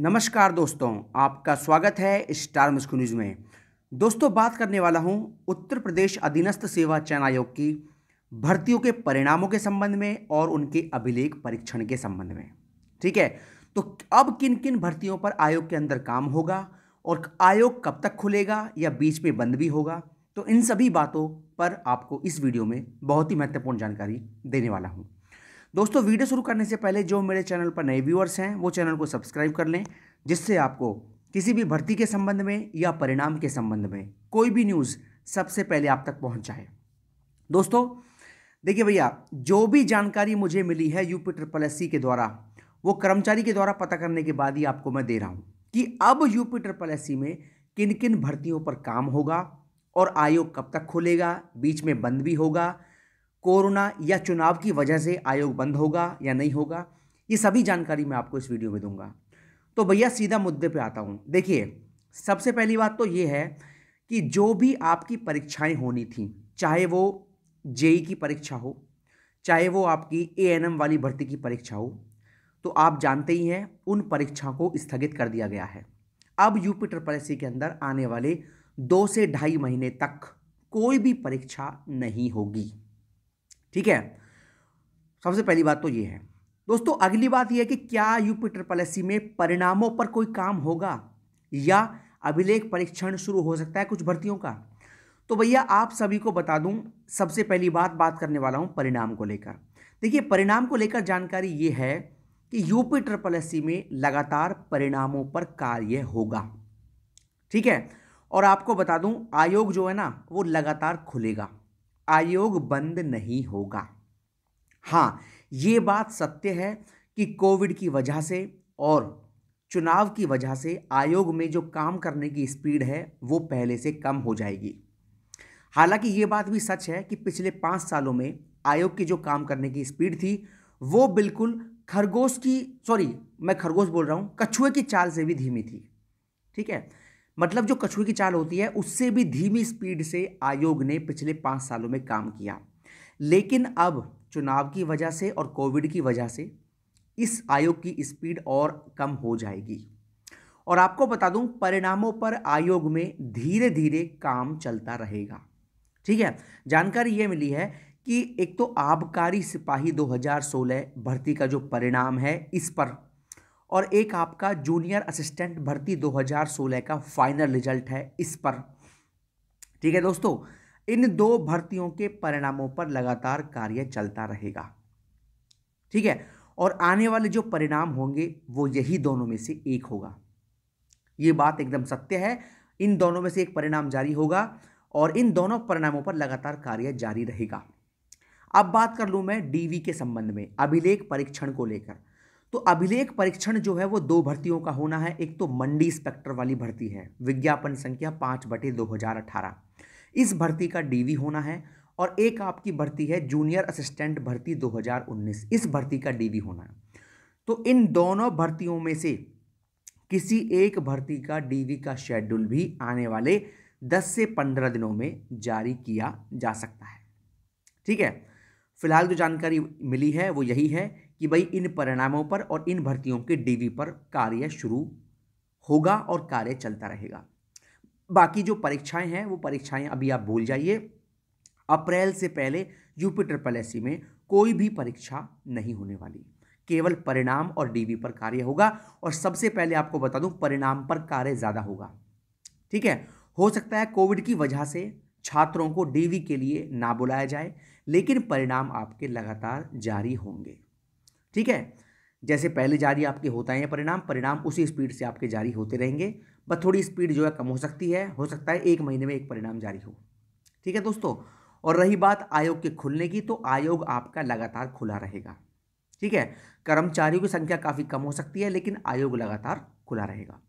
नमस्कार दोस्तों आपका स्वागत है स्टार मिस्को न्यूज़ में दोस्तों बात करने वाला हूं उत्तर प्रदेश अधीनस्थ सेवा चयन आयोग की भर्तियों के परिणामों के संबंध में और उनके अभिलेख परीक्षण के संबंध में ठीक है तो अब किन किन भर्तियों पर आयोग के अंदर काम होगा और आयोग कब तक खुलेगा या बीच में बंद भी होगा तो इन सभी बातों पर आपको इस वीडियो में बहुत ही महत्वपूर्ण जानकारी देने वाला हूँ दोस्तों वीडियो शुरू करने से पहले जो मेरे चैनल पर नए व्यूअर्स हैं वो चैनल को सब्सक्राइब कर लें जिससे आपको किसी भी भर्ती के संबंध में या परिणाम के संबंध में कोई भी न्यूज़ सबसे पहले आप तक पहुँच जाए दोस्तों देखिए भैया जो भी जानकारी मुझे मिली है यूपी ट्रिपल एस के द्वारा वो कर्मचारी के द्वारा पता करने के बाद ही आपको मैं दे रहा हूँ कि अब यूपी ट्रिपल एस में किन किन भर्तियों पर काम होगा और आयोग कब तक खुलेगा बीच में बंद भी होगा कोरोना या चुनाव की वजह से आयोग बंद होगा या नहीं होगा ये सभी जानकारी मैं आपको इस वीडियो में दूंगा तो भैया सीधा मुद्दे पे आता हूँ देखिए सबसे पहली बात तो ये है कि जो भी आपकी परीक्षाएं होनी थी चाहे वो जेई की परीक्षा हो चाहे वो आपकी ए वाली भर्ती की परीक्षा हो तो आप जानते ही हैं उन परीक्षाओं को स्थगित कर दिया गया है अब यूपी ट्रिपल के अंदर आने वाले दो से ढाई महीने तक कोई भी परीक्षा नहीं होगी ठीक है सबसे पहली बात तो ये है दोस्तों अगली बात यह है कि क्या यूपी पॉलिसी में परिणामों पर कोई काम होगा या अभिलेख परीक्षण शुरू हो सकता है कुछ भर्तियों का तो भैया आप सभी को बता दूं सबसे पहली बात बात करने वाला हूं परिणाम को लेकर देखिए परिणाम को लेकर जानकारी ये है कि यूपी ट्रिपल एस में लगातार परिणामों पर कार्य होगा ठीक है और आपको बता दूं आयोग जो है ना वो लगातार खुलेगा आयोग बंद नहीं होगा हाँ ये बात सत्य है कि कोविड की वजह से और चुनाव की वजह से आयोग में जो काम करने की स्पीड है वो पहले से कम हो जाएगी हालांकि ये बात भी सच है कि पिछले पाँच सालों में आयोग की जो काम करने की स्पीड थी वो बिल्कुल खरगोश की सॉरी मैं खरगोश बोल रहा हूँ कछुए की चाल से भी धीमी थी ठीक है मतलब जो कछुए की चाल होती है उससे भी धीमी स्पीड से आयोग ने पिछले पाँच सालों में काम किया लेकिन अब चुनाव की वजह से और कोविड की वजह से इस आयोग की स्पीड और कम हो जाएगी और आपको बता दूं परिणामों पर आयोग में धीरे धीरे काम चलता रहेगा ठीक है जानकारी ये मिली है कि एक तो आबकारी सिपाही 2016 भर्ती का जो परिणाम है इस पर और एक आपका जूनियर असिस्टेंट भर्ती 2016 का फाइनल रिजल्ट है इस पर ठीक है दोस्तों इन दो भर्तियों के परिणामों पर लगातार कार्य चलता रहेगा ठीक है और आने वाले जो परिणाम होंगे वो यही दोनों में से एक होगा ये बात एकदम सत्य है इन दोनों में से एक परिणाम जारी होगा और इन दोनों परिणामों पर लगातार कार्य जारी रहेगा अब बात कर लूँ मैं डीवी के संबंध में अभिलेख परीक्षण को लेकर तो अभिलेख परीक्षण जो है वो दो भर्तियों का होना है एक तो मंडी इंस्पेक्टर वाली भर्ती है विज्ञापन संख्या पाँच बटे दो हज़ार अठारह इस भर्ती का डीवी होना है और एक आपकी भर्ती है जूनियर असिस्टेंट भर्ती 2019 इस भर्ती का डीवी होना है तो इन दोनों भर्तियों में से किसी एक भर्ती का डीवी का शेड्यूल भी आने वाले 10 से 15 दिनों में जारी किया जा सकता है ठीक है फिलहाल जो जानकारी मिली है वो यही है कि भाई इन परिणामों पर और इन भर्तियों के डीवी पर कार्य शुरू होगा और कार्य चलता रहेगा बाकी जो परीक्षाएं हैं वो परीक्षाएं अभी आप भूल जाइए अप्रैल से पहले जुपिटर पैलेसी में कोई भी परीक्षा नहीं होने वाली केवल परिणाम और डीवी पर कार्य होगा और सबसे पहले आपको बता दूं परिणाम पर कार्य ज़्यादा होगा ठीक है हो सकता है कोविड की वजह से छात्रों को डीवी के लिए ना बुलाया जाए लेकिन परिणाम आपके लगातार जारी होंगे ठीक है जैसे पहले जारी आपके होता है परिणाम परिणाम उसी स्पीड से आपके जारी होते रहेंगे बस थोड़ी स्पीड जो है कम हो सकती है हो सकता है एक महीने में एक परिणाम जारी हो ठीक है दोस्तों और रही बात आयोग के खुलने की तो आयोग आपका लगातार खुला रहेगा ठीक है कर्मचारियों की संख्या काफ़ी कम हो सकती है लेकिन आयोग लगातार खुला रहेगा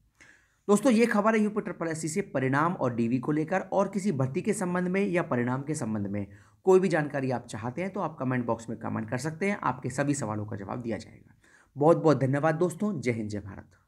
दोस्तों ये खबर है यूपी ट्रिपल एस से परिणाम और डीवी को लेकर और किसी भर्ती के संबंध में या परिणाम के संबंध में कोई भी जानकारी आप चाहते हैं तो आप कमेंट बॉक्स में कमेंट कर सकते हैं आपके सभी सवालों का जवाब दिया जाएगा बहुत बहुत धन्यवाद दोस्तों जय हिंद जय भारत